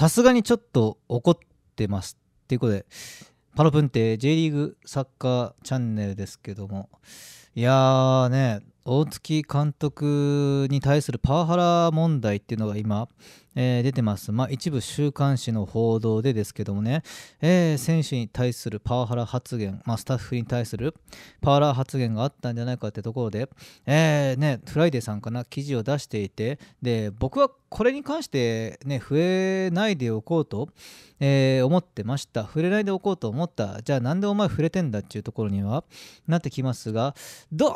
さすがにちょっと怒ってますっていうことでパロプンって J リーグサッカーチャンネルですけどもいやーね大月監督に対するパワハラ問題っていうのが今えー、出てます、まあ、一部週刊誌の報道でですけどもね、えー、選手に対するパワハラ発言、まあ、スタッフに対するパワハラ発言があったんじゃないかってところで、えー、ね、フライデーさんかな記事を出していてで僕はこれに関して、ね、触れないでおこうと、えー、思ってました触れないでおこうと思ったじゃあなんでお前触れてんだっていうところにはなってきますがど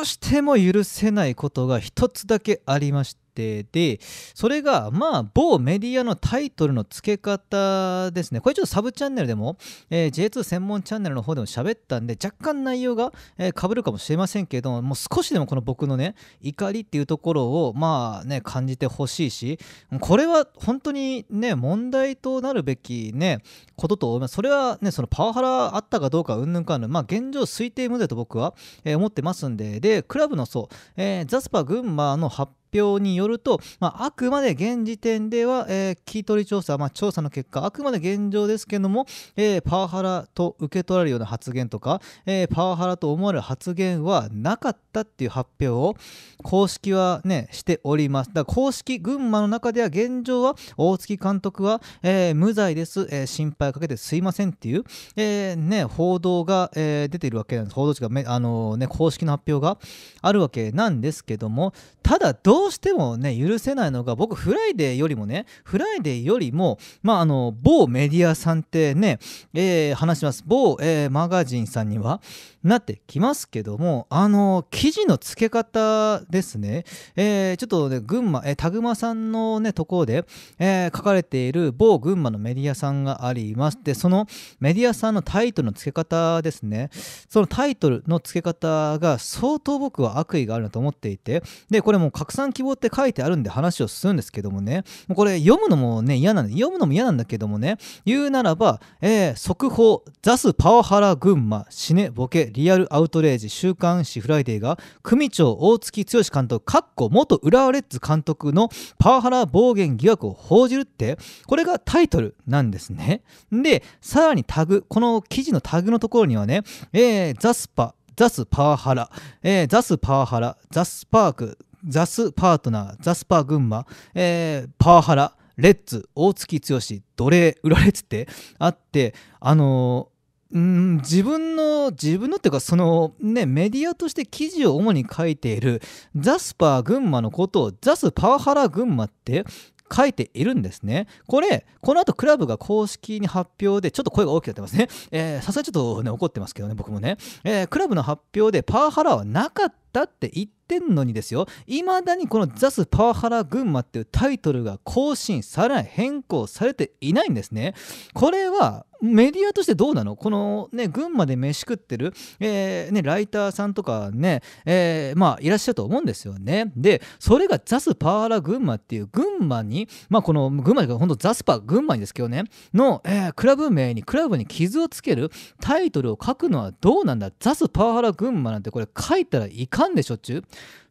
うしても許せないことが一つだけありました。定でそれがまあ某メディアのタイトルの付け方ですねこれちょっとサブチャンネルでも、えー、J2 専門チャンネルの方でも喋ったんで若干内容が、えー、被るかもしれませんけれどももう少しでもこの僕のね怒りっていうところをまあね感じてほしいしこれは本当にね問題となるべきねことと思いますそれはねそのパワハラあったかどうかうんぬんかんぬんまあ現状推定無罪と僕は、えー、思ってますんででクラブの層、えー、ザスパ群馬の発表表によると、まあ、あくまで現時点では、えー、聞き取り調査、まあ、調査の結果、あくまで現状ですけども、えー、パワハラと受け取られるような発言とか、えー、パワハラと思われる発言はなかったっていう発表を公式はね、しております。だから公式、群馬の中では現状は大月監督は、えー、無罪です、えー、心配かけてすいませんっていう、えー、ね、報道が、えー、出ているわけなんです。報道地が、あのー、ね、公式の発表があるわけなんですけども、ただどうしてもね許せないのが僕フライデーよりもねフライデーよりもまああの某メディアさんってね、えー、話します某、えー、マガジンさんにはなってきますけどもあの記事の付け方ですね、えー、ちょっとね群馬、えー、タグマさんのねところで、えー、書かれている某群馬のメディアさんがありましてそのメディアさんのタイトルの付け方ですねそのタイトルの付け方が相当僕は悪意があるなと思っていてでこれれも拡散希望って書いてあるんで話をするんですけどもね、もうこれ読むのもね、嫌なんで、読むのも嫌なんだけどもね、言うならば、えー、速報、ザスパワハラ群馬、死ね、ボケ、リアルアウトレイジ、週刊誌フライデーが、組長大月剛監督、かっこ元浦和レッズ監督のパワハラ暴言疑惑を報じるって、これがタイトルなんですね。で、さらにタグ、この記事のタグのところにはね、えー、ザスパ、ザスパワハラ、えー、ザスパワハラ、ザスパーク、ザスパートナー、ザスパー群馬、えー、パワハラ、レッツ、大月剛、奴隷、売られつってあって、あのー、ん自分の自分のっていうかそのねメディアとして記事を主に書いているザスパー群馬のことをザスパワハラ群馬って書いているんですね。これ、この後クラブが公式に発表で、ちょっと声が大きくなってますね。えさすがにちょっとね、怒ってますけどね、僕もね。えー、クラブの発表でパワハラはなかったって言っってんのにですよいまだにこの「ザスパワハラ群馬」っていうタイトルが更新さらに変更されていないんですねこれはメディアとしてどうなのこのね群馬で飯食ってる、えー、ね、ライターさんとかね、えー、まあいらっしゃると思うんですよねでそれがザスパワハラ群馬っていう群馬にまあこの群馬が本当ザスパ群馬にですけどねの、えー、クラブ名にクラブに傷をつけるタイトルを書くのはどうなんだザスパワハラ群馬なんてこれ書いたらいかんでしょっちゅう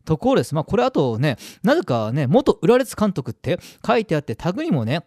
ところです。まあ、これあとね、なぜかね、元浦列監督って書いてあって、タグにもね、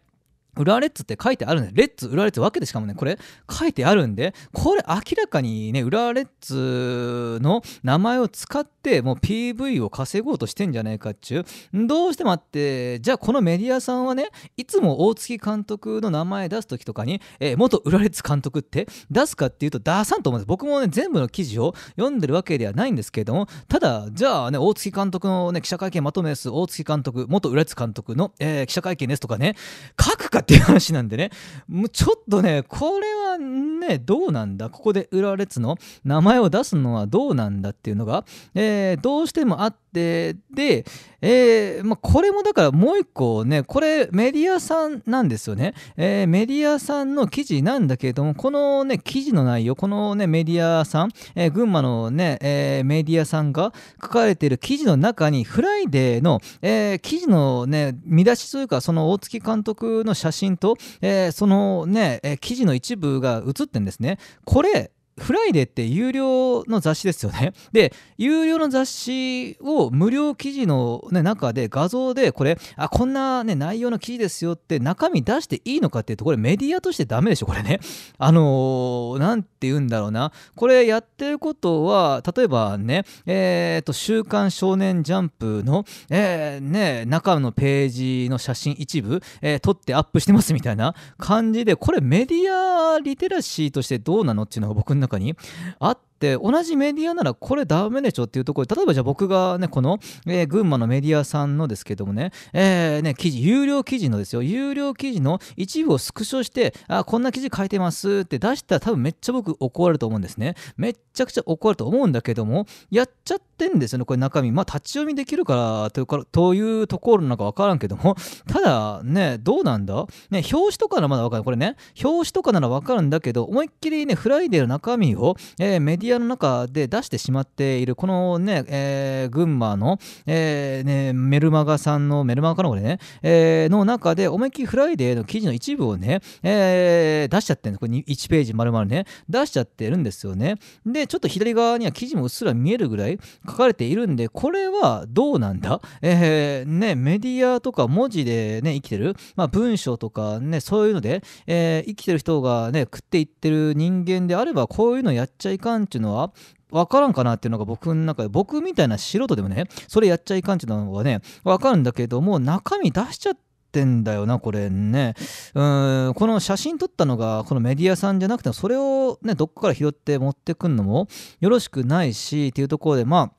浦レッツって書いてあるね。レッツ、浦レッ分けてしかもね、これ書いてあるんで、これ明らかにね、浦レッツの名前を使って、もう PV を稼ごうとしてんじゃねえかっちゅう。どうしてもあって、じゃあこのメディアさんはね、いつも大月監督の名前出す時とかに、えー、元浦レッツ監督って出すかっていうと出さんと思うんです。僕もね、全部の記事を読んでるわけではないんですけれども、ただ、じゃあね、大月監督のね、記者会見まとめです、大月監督、元浦レッツ監督の、えー、記者会見ですとかね、書くかっていう話なんでね、もうちょっとね、これはね、どうなんだ、ここで売られッの名前を出すのはどうなんだっていうのが、えー、どうしてもあって、ってで、えー、まあ、これもだからもう一個ねこれメディアさんなんですよね、えー、メディアさんの記事なんだけれどもこのね記事の内容このねメディアさん、えー、群馬のね、えメディアさんが書かれている記事の中にフライデーの、え記事のね見出しというかその大月監督の写真と、えそのね記事の一部が写ってるんですねこれフライデーって有料の雑誌ですよね。で、有料の雑誌を無料記事の、ね、中で画像でこれ、あ、こんな、ね、内容の記事ですよって中身出していいのかっていうと、これメディアとしてダメでしょ、これね。あのー、なんて言うんだろうな。これやってることは、例えばね、えっ、ー、と、週刊少年ジャンプの、えー、ね、中のページの写真一部、えー、撮ってアップしてますみたいな感じで、これメディアリテラシーとしてどうなのっていうのが僕の中にあっって同じメディアならこれダメでしょっていうところ例えばじゃあ僕がねこの、えー、群馬のメディアさんのですけどもね,、えー、ね記事有料記事のですよ有料記事の一部をスクショしてあこんな記事書いてますって出したら多分めっちゃ僕怒ると思うんですねめっちゃくちゃ怒ると思うんだけどもやっちゃってんですよねこれ中身まあ立ち読みできるからというかというところなんか分からんけどもただねどうなんだね表紙とかならまだ分かるこれね表紙とかなら分かるんだけど思いっきりねフライデーの中身を、えー、メディアィアの中で出してしまっているこのね、えー、群馬の、えーね、メルマガさんのメルマガかなこれね、えー、の中で思いっきりフライデーの記事の一部をね、えー、出しちゃってるんですこれ1ページ丸々ね出しちゃってるんですよねでちょっと左側には記事もうっすら見えるぐらい書かれているんでこれはどうなんだ、えーね、メディアとか文字で、ね、生きてる、まあ、文章とか、ね、そういうので、えー、生きてる人が、ね、食っていってる人間であればこういうのやっちゃいかんちゅうていうのは分からんかなっていうのが僕の中で僕みたいな素人でもねそれやっちゃいかんっていうのはね分かるんだけども中身出しちゃっててんだよなこれねうんこの写真撮ったのがこのメディアさんじゃなくてそれをねどっかから拾って持ってくんのもよろしくないしっていうところでま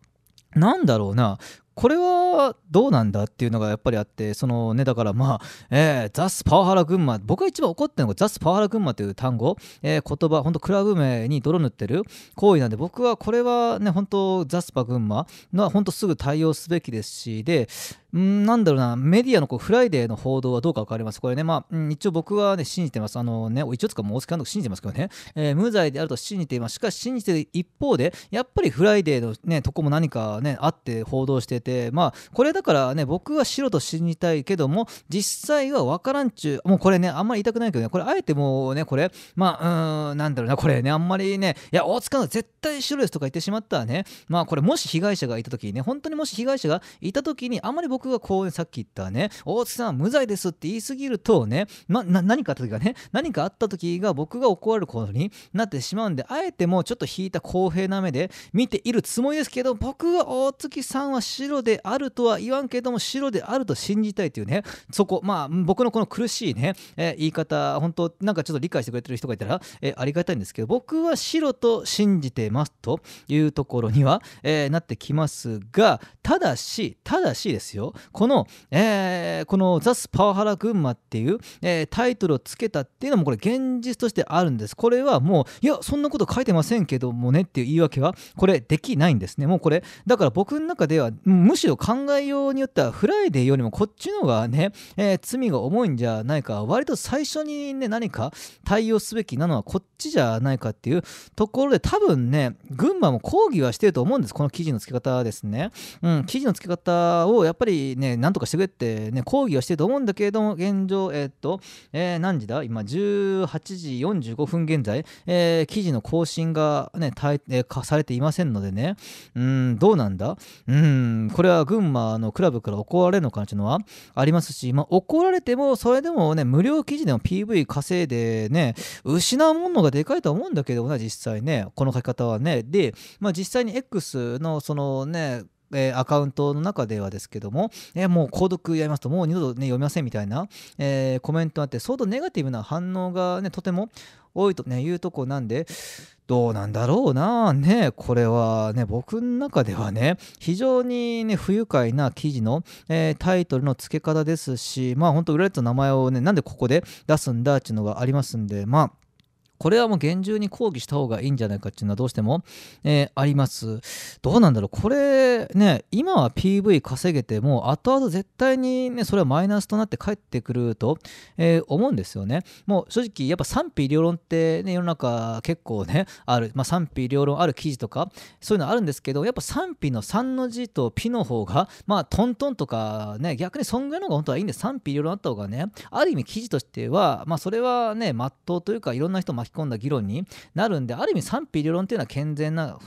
あなんだろうなこれはどうなんだっていうのがやっぱりあってそのねだからまあ、えー、ザスパワハラ群馬僕が一番怒ってるのがザスパワハラ群馬という単語、えー、言葉本当クラブ名に泥塗ってる行為なんで僕はこれはね本当ザスパ群馬のは本当すぐ対応すべきですしでんなんだろうな、メディアのこうフライデーの報道はどうか分かります。これね、まあ、うん、一応僕はね、信じてます。あのね、一応つか、もう大塚監督信じてますけどね、えー、無罪であると信じています。しかし、信じてる一方で、やっぱりフライデーのね、とこも何かね、あって報道してて、まあ、これだからね、僕は白と信じたいけども、実際は分からんちゅう、もうこれね、あんまり言いたくないけどね、これ、あえてもうね、これ、まあ、うん、なんだろうな、これね、あんまりね、いや、大塚監督絶対白ですとか言ってしまったらね、まあ、これ、もし被害者がいたときね、本当にもし被害者がいたときに、あんまり僕僕がこう、さっき言ったね、大月さん無罪ですって言い過ぎるとね、ま、何かあった時がね、何かあった時が僕が怒られることになってしまうんで、あえてもうちょっと引いた公平な目で見ているつもりですけど、僕は大月さんは白であるとは言わんけども、白であると信じたいというね、そこ、まあ僕のこの苦しいね、えー、言い方、本当なんかちょっと理解してくれてる人がいたら、えー、ありがたいんですけど、僕は白と信じてますというところには、えー、なってきますが、ただし、ただしですよ、この、えー、このザ・スパワハラ群馬っていう、えー、タイトルをつけたっていうのもこれ現実としてあるんです。これはもう、いや、そんなこと書いてませんけどもねっていう言い訳は、これできないんですね。もうこれ、だから僕の中では、むしろ考えようによっては、フライデーよりもこっちの方がね、えー、罪が重いんじゃないか、割と最初にね、何か対応すべきなのはこっちじゃないかっていうところで、多分ね、群馬も抗議はしてると思うんです。この記事の付け方ですね。うん、記事の付け方をやっぱりね、なんとかしてくれってね、抗議はしてると思うんだけれども、現状、えー、っと、えー、何時だ今、18時45分現在、えー、記事の更新がね、たえー、されていませんのでね、うん、どうなんだうん、これは群馬のクラブから怒られるのかなっていうのはありますし、まあ、怒られても、それでもね、無料記事でも PV 稼いでね、失うものがでかいとは思うんだけどな、実際ね、この書き方はね。で、まあ、実際に X のそのね、えー、アカウントの中ではですけども、えー、もう購読やりますともう二度と、ね、読みませんみたいな、えー、コメントあって相当ネガティブな反応が、ね、とても多いと、ね、いうとこなんでどうなんだろうなねこれはね僕の中ではね非常にね不愉快な記事の、えー、タイトルの付け方ですしまあほんと売られた名前をねなんでここで出すんだっていうのがありますんでまあこれはもう厳重に抗議した方がいいんじゃないかっていうのはどうしても、えー、あります。どうなんだろうこれね今は PV 稼げても後々絶対にねそれはマイナスとなって返ってくると、えー、思うんですよね。もう正直やっぱ賛否両論ってね世の中結構ねある、まあ、賛否両論ある記事とかそういうのあるんですけどやっぱ賛否の3の字と P の方がまあトントンとかね逆にそんぐらいの方が本当はいいんで賛否両論あった方がねある意味記事としてはまあそれはねまっとうというかいろんな人巻きき込んだ議論になるんである意味賛否両論っていうのは健全な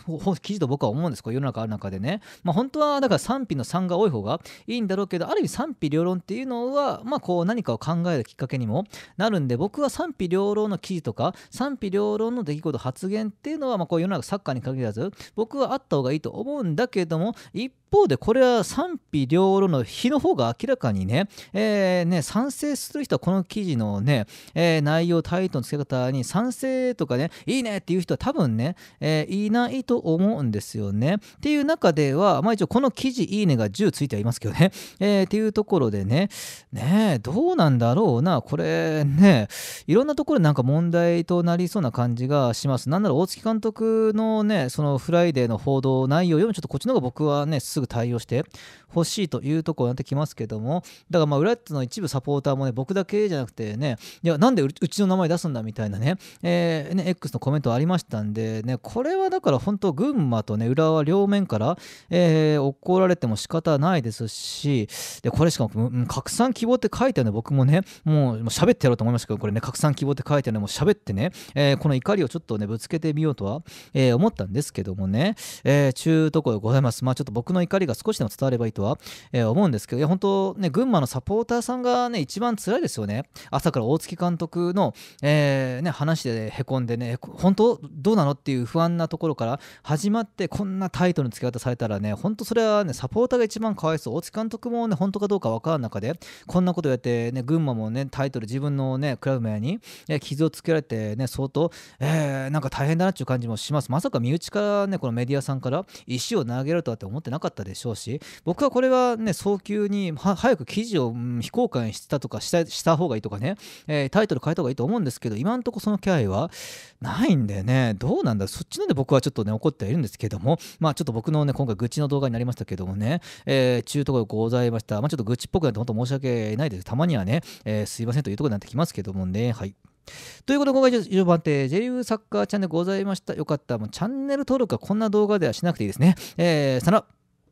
記事と僕は思うんですこう世の中ある中でね、まあ、本当はだから賛否の3が多い方がいいんだろうけどある意味賛否両論っていうのは、まあ、こう何かを考えるきっかけにもなるんで僕は賛否両論の記事とか賛否両論の出来事発言っていうのは、まあ、こう世の中サッカーに限らず僕はあった方がいいと思うんだけども一方でこれは賛否両論の日の方が明らかにね,、えーね、ね賛成する人はこの記事のね、えー、内容タイトルの付け方に賛成とかねいいねっていう人は多分ね、えー、いないと思うんですよね。っていう中では、まあ、一応この記事いいねが10ついてはいますけどね、えー、っていうところでねねどうなんだろうなこれねいろんなところなんか問題となりそうな感じがします。なんなら大月監督のねそのフライデーの報道内容よりもちょっとこっちの方が僕はねすぐ対応してほしいというところになってきますけどもだからまあ浦ッツの一部サポーターもね僕だけじゃなくてねいやなんでうちの名前出すんだみたいなね、えーね、X のコメントありましたんで、ね、これはだから本当、群馬とね、浦和両面から、えー、怒られても仕方ないですし、でこれしかも、うん、拡散希望って書いてあるの、僕もね、もう喋ってやろうと思いましたけど、これね、拡散希望って書いてあるの、もう喋ってね、えー、この怒りをちょっとね、ぶつけてみようとは、えー、思ったんですけどもね、えー、中こでございます。まあ、ちょっと僕の怒りが少しでも伝わればいいとは、えー、思うんですけど、いや、本当ね、群馬のサポーターさんがね、一番辛いですよね。朝から大月監督の、えー、ね、話ででへこんでね本当どうなのっていう不安なところから始まってこんなタイトルの付け方されたらね本当それはねサポーターが一番かわいそう大津監督もね本当かどうか分からん中でこんなことやってね群馬もねタイトル自分のねクラブ名に傷をつけられてね相当えー、なんか大変だなっていう感じもしますまさか身内からねこのメディアさんから石を投げるとはって思ってなかったでしょうし僕はこれはね早急に早く記事を、非公開にしてたとかしたした方がいいとかね、えー、タイトル変えた方がいいと思うんですけど今んとこその気配はないんでねどうなんだそっちなんで僕はちょっとね怒ってはいるんですけどもまあちょっと僕のね今回愚痴の動画になりましたけどもね、えー、ちゅうとこございましたまあちょっと愚痴っぽくなって本当申し訳ないですたまにはね、えー、すいませんというところになってきますけどもねはいということで、今回以上番手、J リーグサッカーチャンネルございました。よかった。もうチャンネル登録はこんな動画ではしなくていいですね。えー、さら。